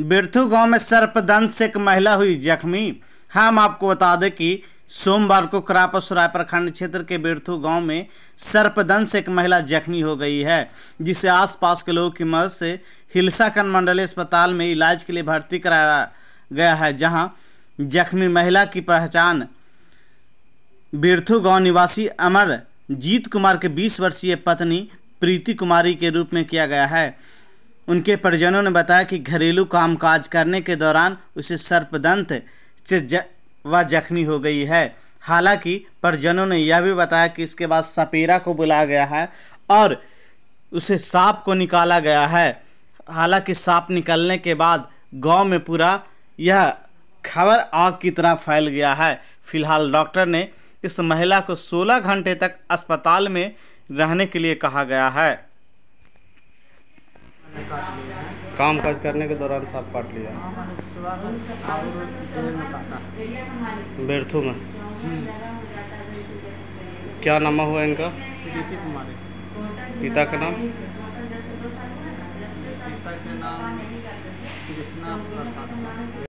बिरथू गांव में सर्पदंश से एक महिला हुई जख्मी हम आपको बता दें कि सोमवार को करापसराय प्रखंड क्षेत्र के बिरथू गांव में सर्पदंश से एक महिला जख्मी हो गई है जिसे आसपास के लोगों की मदद से हिलसा मंडली अस्पताल में इलाज के लिए भर्ती कराया गया है जहां जख्मी महिला की पहचान बिरथू गांव निवासी अमर जीत कुमार के 20 वर्षीय पत्नी प्रीति कुमारी के रूप में किया गया है उनके परिजनों ने बताया कि घरेलू कामकाज करने के दौरान उसे सर्पदंत से ज व जख्मी हो गई है हालांकि परिजनों ने यह भी बताया कि इसके बाद सपेरा को बुलाया गया है और उसे सांप को निकाला गया है हालांकि सांप निकलने के बाद गांव में पूरा यह खबर आग की तरह फैल गया है फिलहाल डॉक्टर ने इस महिला को 16 घंटे तक अस्पताल में रहने के लिए कहा गया है काम काज करने के दौरान सांप काट लिया बेरथू में क्या नाम हुआ इनका पिता का नाम पिता के नाम कृष्णा प्रसाद